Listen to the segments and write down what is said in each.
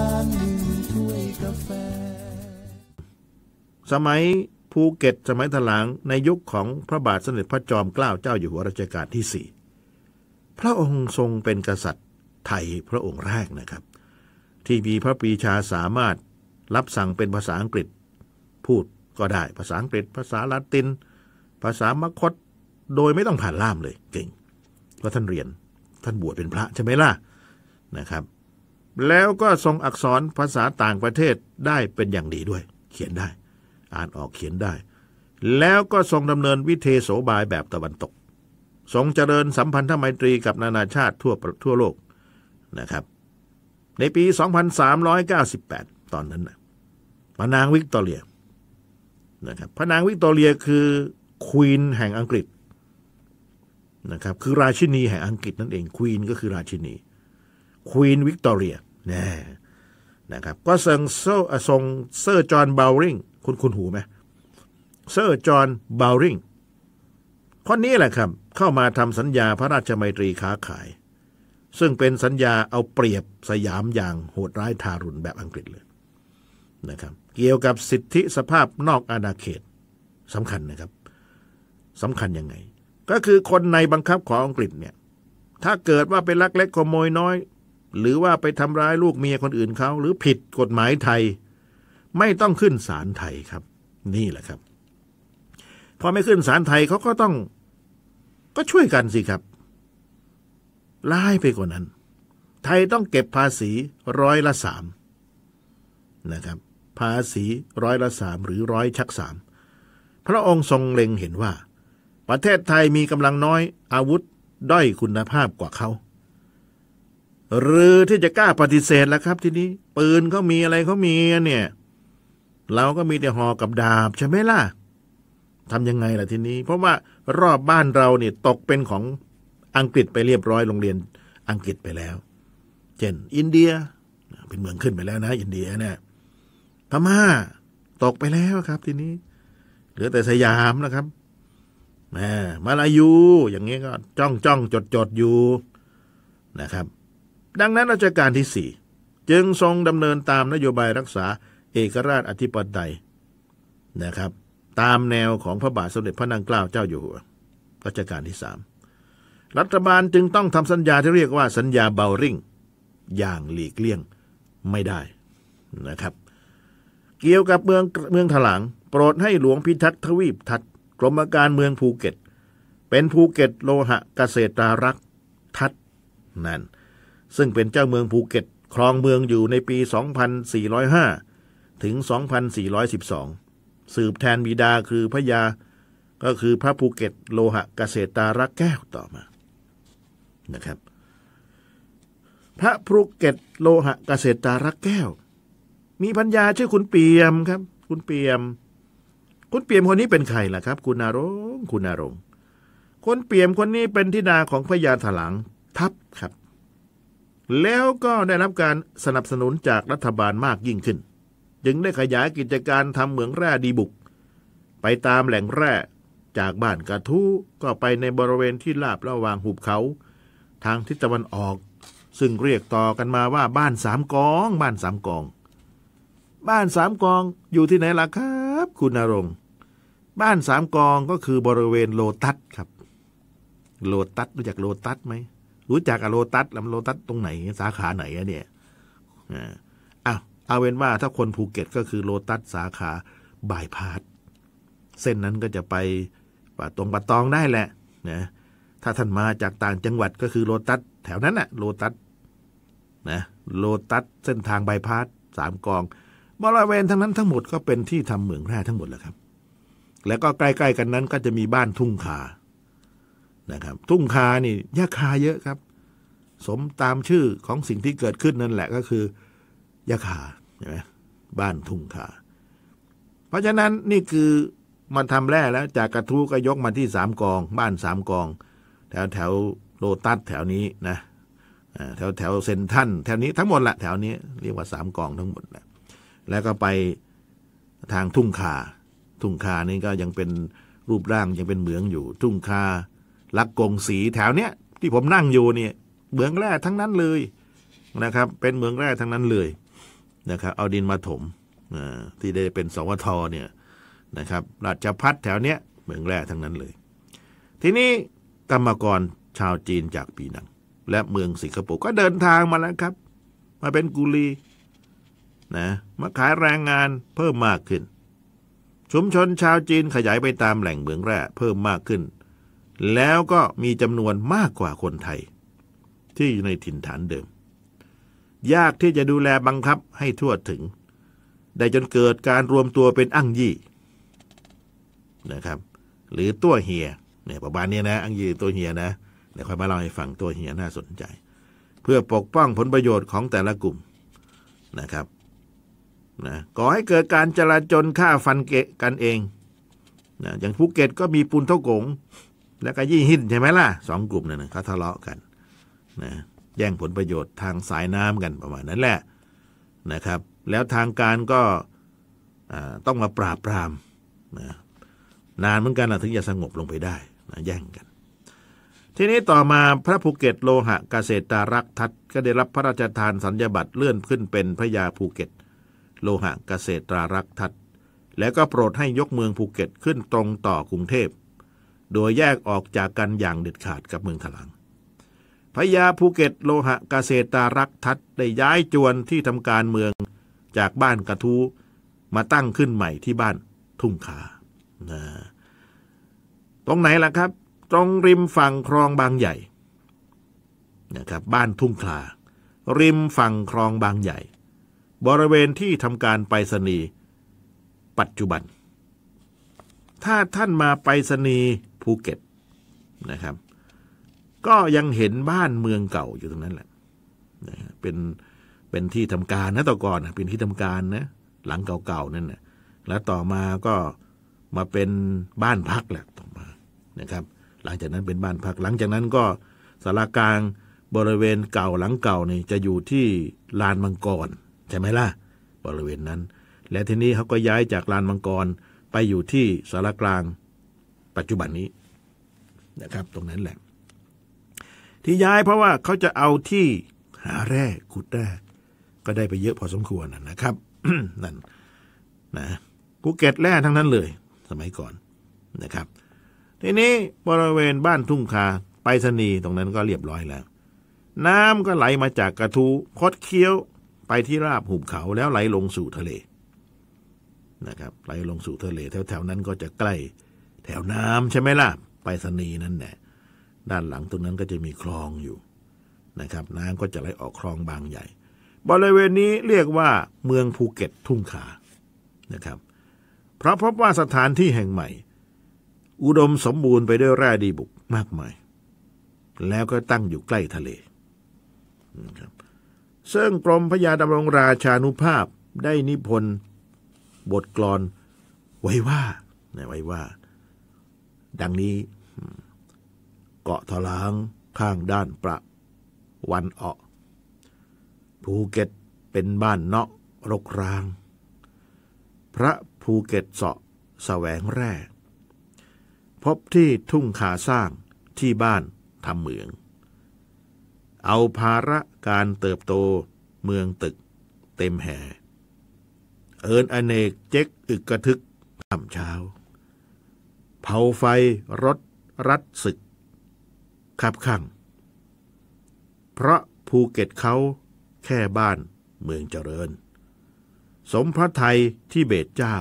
า่ถ้วยกาแฟสมัยภูเก็ตสมัยถลางในยุคของพระบาทสมเด็จพระจอมเกล้าเจ้า อยู่หัวรัชกาลที่สี่พระองค์ทรงเป็นกษัตริย์ไทยพระองค์แรกนะครับ ที่มีพระปีชาสามารถรับสั่งเป็นภาษาอังกฤษ พูดก็ได้ภาษาอังกฤษ ภาษาลาติน ภาษามคตโดยไม่ต้องผ่านล่ามเลยเก่งเพราะท่านเรียนท่านบวชเป็นพระใช่ไหมล่ะนะครับแล้วก็ทรงอักษรภาษาต่างประเทศได้เป็นอย่างดีด้วย เขียนได้อ่านออกเขียนได้ แล้วก็ทรงดำเนินวิเทโสบายแบบตะวันตก ทรงเจริญสัมพันธไมตรีกับนานาชาติทั่วทั่วโลกนะครับในปี 2398 ตอนนั้นนะพระนางวิกตอเรียนะครับพระนางวิกตอเรียคือควีนแห่งอังกฤษนะครับคือราชินีแห่งอังกฤษนั่นเองควีนก็คือราชินีควีนวิกตอเรียนะครับก็ส่งเซอร์งเซอร์จอห์นบาวริง คุณคุณหูไหมเซอร์จอห์นบาวริงคนนี้แหละครับเข้ามาทำสัญญาพระราชมัยตรีค้าขาย ซึ่งเป็นสัญญาเอาเปรียบสยามอย่างโหดร้ายทารุณแบบอังกฤษเลยนะครับเกี่ยวกับสิทธิสภาพนอกอาณาเขตสำคัญนะครับสำคัญยังไง ก็คือคนในบังคับของอังกฤษเนี่ยถ้าเกิดว่าเป็นลักเล็กขโมยน้อยหรือว่าไปทำร้ายลูกเมียคนอื่นเขาหรือผิดกฎหมายไทย ไม่ต้องขึ้นศาลไทยครับ นี่แหละครับ พอไม่ขึ้นศาลไทยเขาก็ต้อง ก็ช่วยกันสิครับไล่ไปกว่านั้น ไทยต้องเก็บภาษีร้อยละสามนะครับ ภาษีร้อยละสามหรือร้อยชักสามพระองค์ทรงเล็งเห็นว่า ประเทศไทยมีกำลังน้อยอาวุธด้อยคุณภาพกว่าเขาหรือที่จะกล้าปฏิเสธแล้วครับทีนี้ ปืนเขามีอะไรเขามีเนี่ย เราก็มีแต่หอกับดาบ ใช่ไหมล่ะทำยังไงล่ะทีนี้ เพราะว่ารอบบ้านเราเนี่ยตกเป็นของอังกฤษไปเรียบร้อยโรงเรียนอังกฤษไปแล้วเช่นอินเดีย เป็นเมืองขึ้นไปแล้วนะ อินเดียเนี่ยพม่าตกไปแล้วครับ ทีนี้เหลือแต่สยามนะครับแมาลายูอย่างนี้ก็ จ้องจ้องจดจดอยู่นะครับดังนั้นราชการที่สี่จึงทรงดำเนินตามนโยบายรักษาเอกราชอธิปไตยนะครับ ตามแนวของพระบาทสมเด็จพระนางเกล้าเจ้าอยู่หัวรัชกาลที่สามรัฐบาลจึงต้องทำสัญญาที่เรียกว่าสัญญาเบาริงอย่างหลีกเลี่ยงไม่ได้นะครับ เกี่ยวกับเมืองเมืองถลางโปรดให้หลวงพิทักษ์ทวีปทัดกรมการเมืองภูเก็ต เป็นภูเก็ตโลหะเกษตรารักทัดนั่นซึ่งเป็นเจ้าเมืองภูเก็ตครองเมืองอยู่ในปี 2405ถึง 2412 สืบแทนบิดาคือพระยาก็คือพระภูเก็ตโลหะเกษตรารักแก้วต่อมานะครับ พระภูเก็ตโลหะเกษตรารักแก้ว มีพัญญาชื่อคุณเปียมครับ คุณเปียม คุณเปียมคนนี้เป็นใครล่ะครับ คุณนารงคุณนารงคนเปียมคนนี้เป็นทิดาของพระยาถลังทัพครับแล้วก็ได้รับการสนับสนุนจากรัฐบาลมากยิ่งขึ้น จึงได้ขยายกิจการทำเหมืองแร่ดีบุก ไปตามแหล่งแร่จากบ้านกระทู้ก็ไปในบริเวณที่ลาบระหว่างหุบเขาทางทิศตะวันออก ซึ่งเรียกต่อกันมาว่าบ้านสามกอง บ้านสามกอง บ้านสามกองอยู่ที่ไหนล่ะครับ คุณนรงบ้านสามกองก็คือบริเวณโลตัสครับ โลตัสรู้จักโลตัสไหมรู้จักอโลตัสแล้วโลตัสตรงไหน สาขาไหนอะเนี่ยอ้าวเอาเป็นว่าถ้าคนภูเก็ตก็คือโลตัสสาขาบายพาส เส้นนั้นก็จะไปป่าตรงป่าตองได้แหละ นะ ถ้าท่านมาจากต่างจังหวัดก็คือโลตัสแถวนั้นอะโลตัส นะ โลตัสเส้นทางบายพาสสามกอง บริเวณทั้งนั้นทั้งหมดก็เป็นที่ทำเหมืองแร่ทั้งหมดแหละครับ แล้วก็ใกล้ๆกันนั้นก็จะมีบ้านทุ่งคานะครับทุ่งคานี่ยาคาเยอะครับ สมตามชื่อของสิ่งที่เกิดขึ้นนั่นแหละก็คือยาคาใช่ไหมบ้านทุ่งคา เพราะฉะนั้นนี่คือมันทำแร่แล้วจากกระทู้ก็ยกมาที่สามกอง บ้านสามกอง แถวแถวโลตัสแถวนี้นะแถวแถวเซนทันแถวนี้ทั้งหมดแหละแถวนี้เรียกว่าสามกองทั้งหมดแหละแล้วก็ไปทางทุ่งคาทุ่งคานี่ก็ยังเป็นรูปร่าง ยังเป็นเหมืองอยู่ ทุ่งคาลักกงสีแถวเนี้ย ที่ผมนั่งอยู่เนี่ยเหมืองแร่ทั้งนั้นเลยนะครับ เป็นเหมืองแร่ทั้งนั้นเลยนะครับ เอาดินมาถมที่ได้เป็นสวทเนี่ยนะครับราชพัฒแถวเนี้ยเหมืองแร่ทั้งนั้นเลย ทีนี้กรรมกรชาวจีนจากปีนังและเมืองสิงคโปร์ก็เดินทางมาแล้วครับ มาเป็นกุลีนะมาขายแรงงานเพิ่มมากขึ้น ชุมชนชาวจีนขยายไปตามแหล่งเหมืองแร่เพิ่มมากขึ้นแล้วก็มีจำนวนมากกว่าคนไทย ที่อยู่ในถิ่นฐานเดิม ยากที่จะดูแลบังคับให้ทั่วถึง ได้จนเกิดการรวมตัวเป็นอั้งยี่นะครับ หรือตัวเฮียเนี่ยประมาณนี้นะอังยี่ตัวเฮียนะเดี๋ยวค่อยมาเล่าให้ฟังตัวเฮียน่าสนใจ เพื่อปกป้องผลประโยชน์ของแต่ละกลุ่มนะครับนะก่อให้เกิดการจลาจลฆ่าฟันเกะกันเองนะอย่างภูเก็ตก็มีปุนเท่ากงแล้วก็ยี่หินใช่ไหมล่ะสองกลุ่มนั่นเขาทะเลาะกันนะแย่งผลประโยชน์ทางสายน้ำกันประมาณนั้นแหละนะครับ แล้วทางการก็ต้องมาปราบปรามนะนานเหมือนกันนะถึงจะสงบลงไปได้นะแย่งกัน ทีนี้ต่อมาพระภูเก็ตโลหะ เกษตารักทัตก็ได้รับพระราชทานสัญญาบัตรเลื่อนขึ้นเป็นพระยาภูเก็ตโลหะเกษตรารักทัตแล้วก็โปรดให้ยกเมืองภูเก็ตขึ้นตรงต่อกรุงเทพโดยแยกออกจากกันอย่างเด็ดขาดกับเมืองถลังพญาภูเก็ตโลหะเกษตารักทัดได้ย้ายจวนที่ทำการเมืองจากบ้านกระทูมาตั้งขึ้นใหม่ที่บ้านทุ่งขานะ ตรงไหนล่ะครับ ตรงริมฝั่งคลองบางใหญ่ นะครับ บ้านทุ่งคาริมฝั่งคลองบางใหญ่ บริเวณที่ทำการไปรษณีย์ปัจจุบัน ถ้าท่านมาไปรษณีย์ภูเก็ตนะครับ ก็ยังเห็นบ้านเมืองเก่าอยู่ตรงนั้นแหละนะเป็นเป็นที่ทำการนะต่อก่อน เป็นที่ทำการนะหลังเก่าๆนั่นนะแล้วต่อมาก็มาเป็นบ้านพักแหละต่อมานะครับ หลังจากนั้นเป็นบ้านพัก หลังจากนั้นก็สารากลางบริเวณเก่าหลังเก่านี่ จะอยู่ที่ลานมังกรใช่ไหมล่ะบริเวณนั้น และทีนี้เขาก็ย้ายจากลานมังกรไปอยู่ที่สารกลางปัจจุบันนี้ นะครับ ตรงนั้นแหละ ที่ย้ายเพราะว่าเขาจะเอาที่หาแร่ขุดแร่ก็ได้ไปเยอะพอสมควรนะครับนั่นนะภูเก็ตแร่ทั้งนั้นเลย สมัยก่อน นะครับ ทีนี้บริเวณบ้านทุ่งคาไปสนีตรงนั้นก็เรียบร้อยแล้ว น้ำก็ไหลมาจากกระทูคดเคี้ยวไปที่ราบหุบเขา แล้วไหลลงสู่ทะเล นะครับ ไหลลงสู่ทะเลแถวๆนั้นก็จะใกล้แถวน้ำใช่ไหมล่ะ ไปสนีนั่นแหละ ด้านหลังตรงนั้นก็จะมีคลองอยู่นะครับ น้ำก็จะไหลออกคลองบางใหญ่ บริเวณนี้เรียกว่า เมืองภูเก็ตทุ่งขานะครับ เพราะพบว่าสถานที่แห่งใหม่ อุดมสมบูรณ์ไปด้วยแร่ดีบุกมากมาย แล้วก็ตั้งอยู่ใกล้ทะเลนะครับซึ่งกรมพญยาดำรงราชานุภาพได้นิพนธ์บทกลอนไว้ว่าไว้ว่าดังนี้ เกาะทะลางข้างด้านประวันออะภูเก็ตเป็นบ้านเนาะรกราง พระภูเก็ตเสาะแสวงแร่พบที่ทุ่งขาสร้างที่บ้านทำเหมือง เอาภาระการเติบโตเมืองตึกเต็มแห่ เอินอเนกเจ๊กอึกกระทึกทำเช้าเผาไฟรถรัดศึก ขับขังเพราะภูเก็ตเขาแค่บ้านเมืองเจริญ สมพระไทยที่เบตเจ้า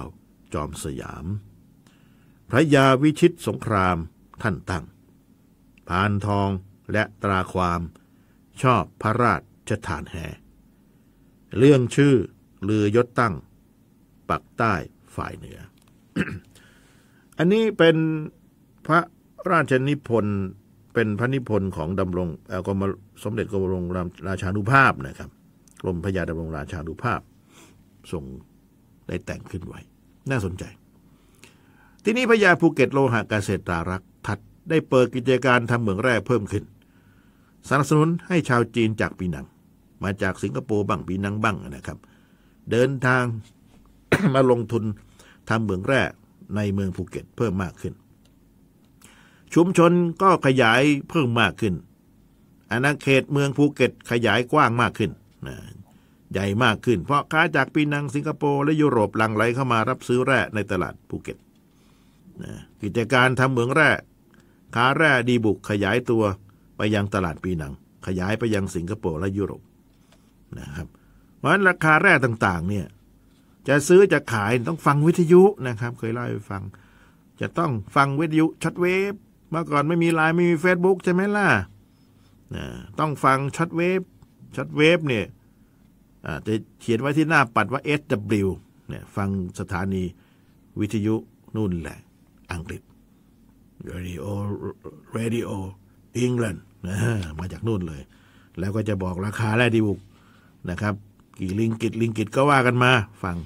จอมสยาม พระยาวิชิตสงครามท่านตั้งพานทองและตราความชอบพระราชทานแห่เรื่องชื่อลือยศตั้ง ปักใต้ฝ่ายเหนืออันนี้เป็นพระราชนิพนธ์เป็นพระนิพนธ์ของดำรงกรมสมเด็จกรมรงราชานุภาพนะครับกรมพญาดำรงราชานุภาพส่งได้แต่งขึ้นไว้น่าสนใจ ที่นี้พญาภูเก็ตโลหะเกษตรารักทัดได้เปิดกิจการทำเหมืองแร่เพิ่มขึ้นสนับสนุนให้ชาวจีนจากปีนัง มาจากสิงคโปร์บ้างปีนังบ้างนะครับ เดินทางมาลงทุนทำเหมืองแร่ในเมืองภูเก็ตเพิ่มมากขึ้น ชุมชนก็ขยายเพิ่มมากขึ้นอาณาเขตเมืองภูเก็ตขยายกว้างมากขึ้นนะใหญ่มากขึ้น เพราะค้าจากปีนังสิงคโปร์และยุโรปหลั่งไหลเข้ามารับซื้อแร่ในตลาดภูเก็ตนะกิจการทำเหมืองแร่ค้าแร่ดีบุกขยายตัวไปยังตลาดปีนัง ขยายไปยังสิงคโปร์และยุโรปนะครับเพราะฉะนั้นราคาแร่ต่างๆ เนี่ยจะซื้อจะขายต้องฟังวิทยุนะครับ เคยเล่าให้ฟัง จะต้องฟังวิทยุช็อตเวฟเมื่อก่อนไม่มีไลน์ไม่มี Facebook ใช่ไหมล่ะต้องฟังช็อตเวฟช็อตเวฟเนี่ยจะเขียนไว้ที่หน้าปัดว่า SW เนี่ย ฟังสถานีวิทยุนู่นแหละ อังกฤษ Radio Radio England มาจากนู่นเลย แล้วก็จะบอกราคาและดีบุกนะครับี่ลิงกิตลิงกิตก็ว่ากันมา ฟัง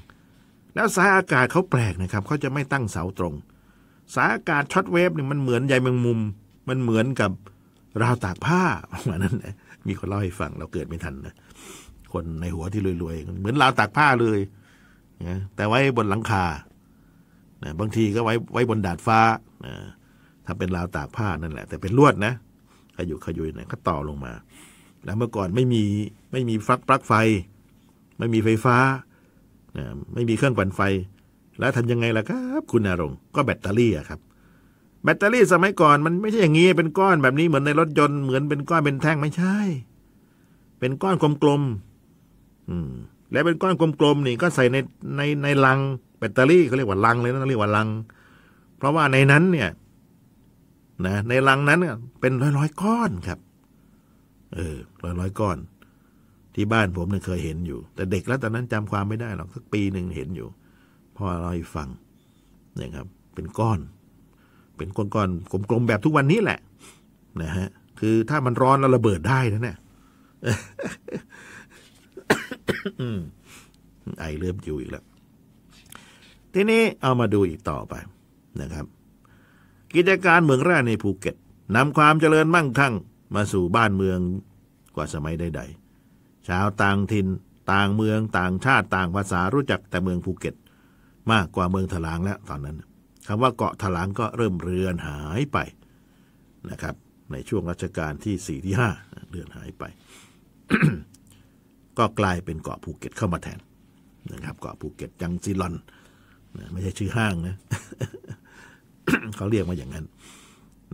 แล้วสายอากาศเขาแปลกนะครับเขาจะไม่ตั้งเสาตรง สายอากาศช็อตเวฟเนี่ยมันเหมือนใยแมงมุม มันเหมือนกับราวตากผ้าประมาณนั้นนะมีคนเล่าให้ฟังเราเกิดไม่ทันนะ คนในหัวที่รวยๆ เหมือนราวตากผ้าเลยนะแต่ไว้บนหลังคานะบางทีก็ไว้ไว้บนดาดฟ้านะถ้าเป็นราวตากผ้านั่นแหละแต่เป็นลวดนะขยุขยุยนะก็ต่อลงมา แล้วเมื่อก่อนไม่มีไม่มีฟักปลั๊กไฟไม่มีไฟฟ้า ไม่มีเครื่องปั่นไฟ แล้วทำยังไงล่ะครับ คุณนรง ก็แบตเตอรี่ครับ แบตเตอรี่สมัยก่อนมันไม่ใช่อย่างนี้ เป็นก้อนแบบนี้เหมือนในรถยนต์ เหมือนเป็นก้อนเป็นแท่งไม่ใช่ เป็นก้อนกลมๆอืมแล้วเป็นก้อนกลมๆนี่ ก็ใส่ในในในลังแบตเตอรี่เขาเรียกว่าลังเลยนะเรียกว่าลัง เพราะว่าในนั้นเนี่ย นะในลังนั้นเป็นร้อยๆก้อนครับ เออร้อยๆก้อนที่บ้านผมเนี่ยเคยเห็นอยู่ แต่เด็กแล้วตอนนั้นจำความไม่ได้หรอกสักปีหนึ่งเห็นอยู่พ่อเล่าให้ฟังเนี่ยครับ เป็นก้อน เป็นก้อนกกลมๆแบบทุกวันนี้แหละนะฮะคือถ้ามันร้อนแล้วระเบิดได้นะเนี่ยไอเริ่มอยู่อีกแล้ว ทีนี้เอามาดูอีกต่อไป นะครับ กิจการเมืองแร่ในภูเก็ตนำความเจริญมั่งคั่ง มาสู่บ้านเมืองกว่าสมัยใดๆชาวต่างถิ่นต่างเมืองต่างชาติ ต่างภาษารู้จัก แต่เมืองภูเก็ต มากกว่าเมืองถลาง แล้ว ตอนนั้นคำว่าเกาะถลางก็เริ่มเรือนหายไปนะครับ ในช่วงรัชกาลที่สี่ที่ห้าเรือนหายไป ก็กลายเป็นเกาะภูเก็ตเข้ามาแทนนะครับ เกาะภูเก็ตจังซีลอนไม่ใช่ชื่อห้างนะ เขาเรียกมาอย่างนั้น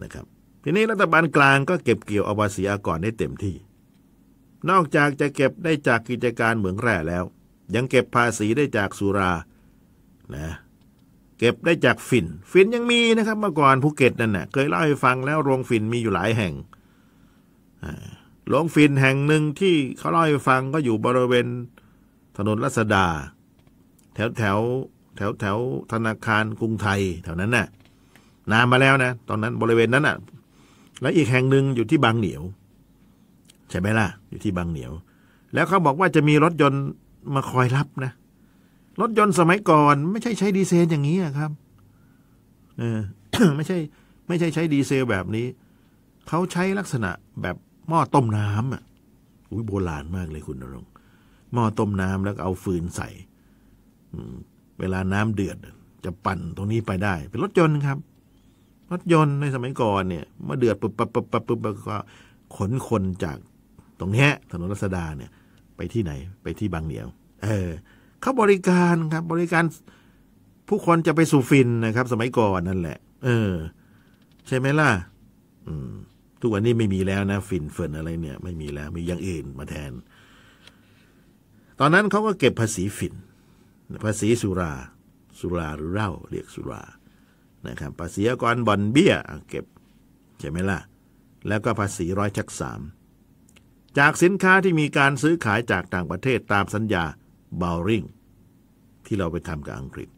นะครับ ทีนี้รัฐบาลกลาง ก็เก็บเกี่ยวอาภาษีอากรได้เต็มที่นอกจากจะเก็บได้จากกิจการเหมืองแร่แล้ว ยังเก็บภาษีได้จากสุรานะเก็บได้จากฝิ่นฝิ่นยังมีนะครับเมื่อก่อนภูเก็ตนั่นนะ่ะเคยเล่าให้ฟังแล้วโรงฝิ่นมีอยู่หลายแห่งโรงฝิ่นแห่งหนึ่งที่เขาเล่าให้ฟังก็อยู่บริเวณถนนรัศดาแถวแถวแถวแถวธนาคารกรุงไทยแถวนั้นนะ่ะนานมาแล้วนะตอนนั้นบริเวณนั้นนะ่ะและอีกแห่งหนึ่งอยู่ที่บางเหนียวใช่ไหมล่ะอยู่ที่บางเหนียว แล้วเขาบอกว่าจะมีรถยนต์มาคอยรับนะ รถยนต์สมัยก่อน ไม่ใช่ใช้ดีเซลอย่างนี้ครับเออ ไม่ใช่ ไม่ใช่ใช้ดีเซลแบบนี้เขาใช้ลักษณะแบบหม้อต้มน้ำอ่ะ อุ้ยโบราณมากเลยคุณนรงหม้อต้มน้ำแล้วเอาฟืนใส่เวลาน้ำเดือดจะปั่นตรงนี้ไปได้ เป็นรถยนต์ครับ รถยนต์ในสมัยก่อนเนี่ยเมื่อเดือดปุ๊บปั๊บปั๊บปั๊บปั๊บก็ขนคนจากตรงนี้ถนนรัศดาเนี่ยไปที่ไหนไปที่บางเหนียว เออเขาบริการครับ บริการ ผู้คนจะไปสู่ฟินนะครับ สมัยก่อนนั่นแหละ เออ ใช่ไหมล่ะ อืมทุกวันนี้ไม่มีแล้วนะฟินเฟินอะไรเนี่ย ไม่มีแล้วมีอย่างอื่นมาแทน ตอนนั้นเขาก็เก็บภาษีฟิน ภาษีสุรา สุราหรือเหล้าเรียกสุรา นะครับ ภาษีอากรบอนเบี้ย เก็บ ใช่ไหมล่ะ แล้วก็ภาษีร้อยชักสามจากสินค้าที่มีการซื้อขายจากต่างประเทศตามสัญญา บาริง ที่เราไปทำกับอังกฤษ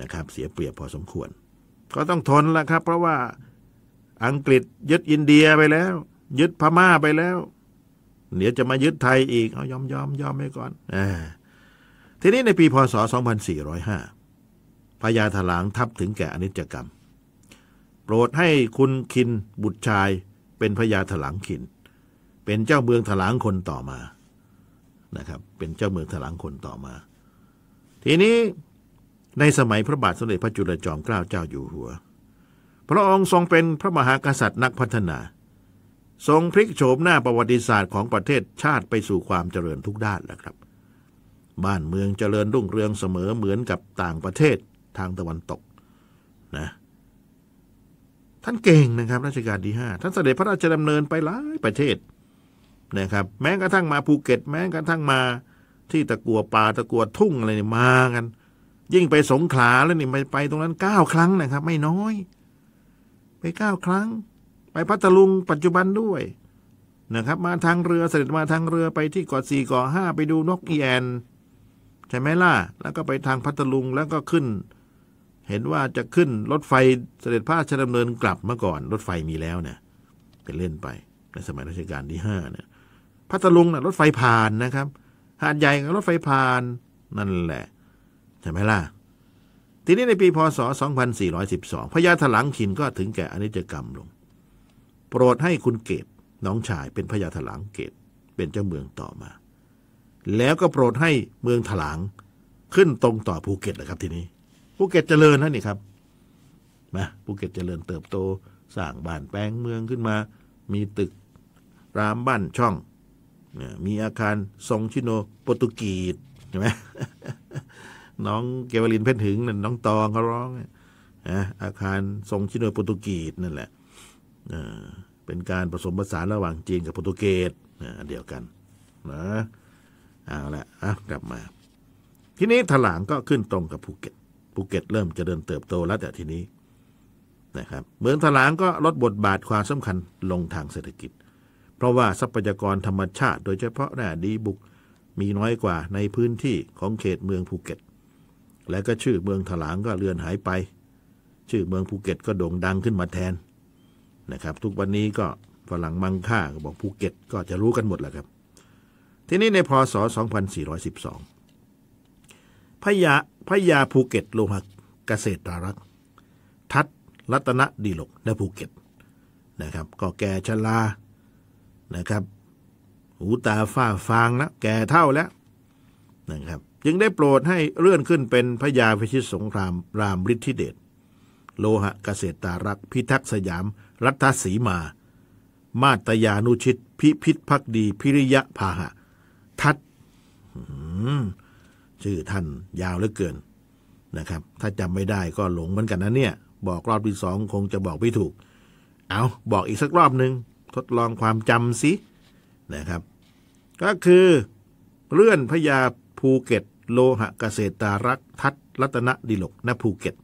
นะครับ เสียเปรียบพอสมควร ก็ต้องทนละครับ เพราะว่าอังกฤษยึดอินเดียไปแล้ว ยึดพม่าไปแล้วเดี๋ยวจะมายึดไทยอีกเอายอมยอมยอมไปก่อนอทีนี้ในปีพศ2405พญาถลางทับถึงแก่อนิจกรรมโปรดให้คุณคินบุตรชายเป็นพญาถลางคินเป็นเจ้าเมืองถลางคนต่อมานะครับ เป็นเจ้าเมืองถลางคนต่อมา ทีนี้ในสมัยพระบาทสมเด็จพระจุลจอมเกล้าเจ้าอยู่หัว พระองค์ทรงเป็นพระมหากษัตริย์นักพัฒนา ทรงพลิกโฉมหน้าประวัติศาสตร์ของประเทศชาติไปสู่ความเจริญทุกด้านแล้วครับ บ้านเมืองเจริญรุ่งเรืองเสมอเหมือนกับต่างประเทศทางตะวันตกนะท่านเก่งนะครับรัชกาลที่ห้าท่านเสด็จพระราชดำเนินไปหลายประเทศนะครับแม้กระทั่งมาภูเก็ตแม้กระทั่งมา ที่ตะกัวป่าตะกัวทุ่งอะไรนี่มากัน ยิ่งไปสงขลาแล้วนี่ไปไปตรงนั้นเก้าครั้งนะครับ ไม่น้อย ไปเก้าครั้ง ไปพัทลุงปัจจุบันด้วยนะครับมาทางเรือเสด็จมาทางเรือไปที่เกาะสี่เกาะห้าไปดูนกเอียนใช่ไหมล่ะแล้วก็ไปทางพัทลุงแล้วก็ขึ้น เห็นว่าจะขึ้นรถไฟเสด็จพระราชดำเนินกลับเมื่อก่อน รถไฟมีแล้วเนี่ยไปเล่นไปในสมัยรัชกาลที่ห้าเนี่ยพัทลุงนะ่ะ รถไฟผ่านนะครับ หาดใหญ่กรถไฟผ่านนั่นแหละ ใช่ไหมล่ะ ทีนี้ในปีพศ 2412 พญาถลังขินก็ถึงแก่อนิจกรรมลง โปรดให้คุณเกต น้องชายเป็นพญาถลังเกต เป็นเจ้าเมืองต่อมา แล้วก็โปรดให้เมืองถลังขึ้นตรงต่อภูเก็ตนะครับ ทีนี้ ภูเก็ตเจริญนะนี่ครับมะภูเก็ตเจริญเติบโตสร้างบ้านแปลงเมืองขึ้นมา มีตึกรามบ้านช่องมีอาคารทรงชิโนโปรตุกีสใช่ไหมน้องเกวลินเพ่นถึงนั่นน้องตองเขาร้องะอาคารทรงชิโนโปรตุกีสนั่นแหละเป็นการผสมผสานระหว่างจีนกับโปรตุเกสเดียวกันนะเอาละกลับมาทีนี้ถลางก็ขึ้นตรงกับภูเก็ต ภูเก็ตเริ่มจะเดินเติบโตแล้วแต่ทีนี้ นะครับเมืองถลางก็ลดบทบาทความสำคัญลงทางเศรษฐกิจเพราะว่าทรัพยากรธรรมชาติโดยเฉพาะแร่ดีบุกมีน้อยกว่าในพื้นที่ของเขตเมืองภูเก็ต และก็ชื่อเมืองถลางก็เลือนหายไป ชื่อเมืองภูเก็ตก็โด่งดังขึ้นมาแทนนะครับทุกวันนี้ก็ ฝรั่งมังค่าก็บอกภูเก็ตก็จะรู้กันหมดแหละครับทีนี้ ในพศ 2412 พยาพยาภูเก็ตโลหะเกษตรรักทัดรัตนดีลกในภูเก็ตนะครับ ก็แก่ชรานะครับ หูตาฝ้าฟางนะ แก่เท่าแล้ว นะครับจึงได้โปรดให้เลื่อนขึ้นเป็นพระยาพิชิตสงครามรามฤทธิเดชโลหะเกษตรารักพิทักษ์สยามรัฐศีมา มาตยานุชิตพิพิธพักดีพิริยะพาหะทัตชื่อท่านยาวเหลือเกินนะครับ ถ้าจำไม่ได้ก็หลงเหมือนกันนะ เนี่ย บอกรอบที่สองคงจะบอกไม่ถูก เอาบอกอีกสักรอบหนึ่งทดลองความจำสินะครับ ก็คือเลื่อนพยาภูเก็ต โลหะเกษตารักทัตรัตนดิลกณภูเก็ต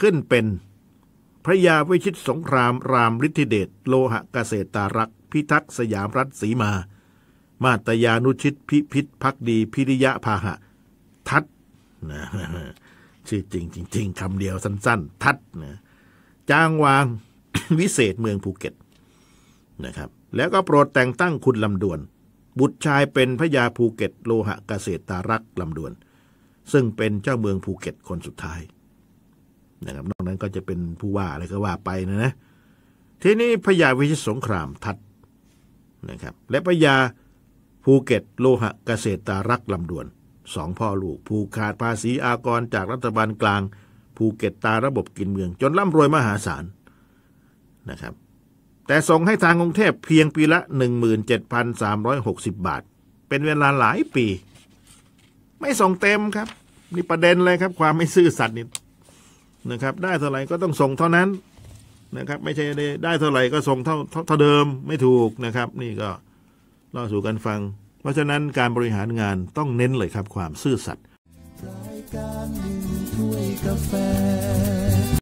ขึ้นเป็นพระยาวิชิตสงคราม รามฤทธิเดชโลหะเกษตารักพิทักษ์สยามรัฐสีมา มาตยานุชิตพิพิธพักดี พิริยะพาหะทัตนะชื่อจริงจริงๆคำเดียวสั้นๆ ทัตนะจางวางวิเศษเมืองภูเก็ตนะครับแล้วก็โปรดแต่งตั้งคุณลำดวน บุตรชายเป็นพระยาภูเก็ตโลหะเกษตรารักลำดวน ซึ่งเป็นเจ้าเมืองภูเก็ตคนสุดท้าย นะครับนอกนั้นก็จะเป็นผู้ว่าอะไรก็ว่าไปนะนะทีนี้พญยาวิชิตสงครามทัดนะครับ และพญยาภูเก็ตโลหะเกษตรารักลำดวนสองพ่อลูกผูกขาดภาษีอากรจากรัฐบาลกลางภูเก็ตตาระบบกินเมือง จนร่ำรวยมหาศาลนะครับแต่ส่งให้ทางกรุงเทพเพียงปีละ 17,360 บาท เป็นเวลาหลายปี ไม่ส่งเต็มครับนี่ประเด็นเลยครับ ความไม่ซื่อสัตย์นี่นะครับได้เท่าไหร่ก็ต้องส่งเท่านั้นนะครับไม่ใช่ได้เท่าไหร่ ก็ส่งเท่าเท่าเดิมไม่ถูกนะครับ นี่ก็เล่าสู่กันฟัง เพราะฉะนั้นการบริหารงานต้องเน้นเลยครับความซื่อสัตย์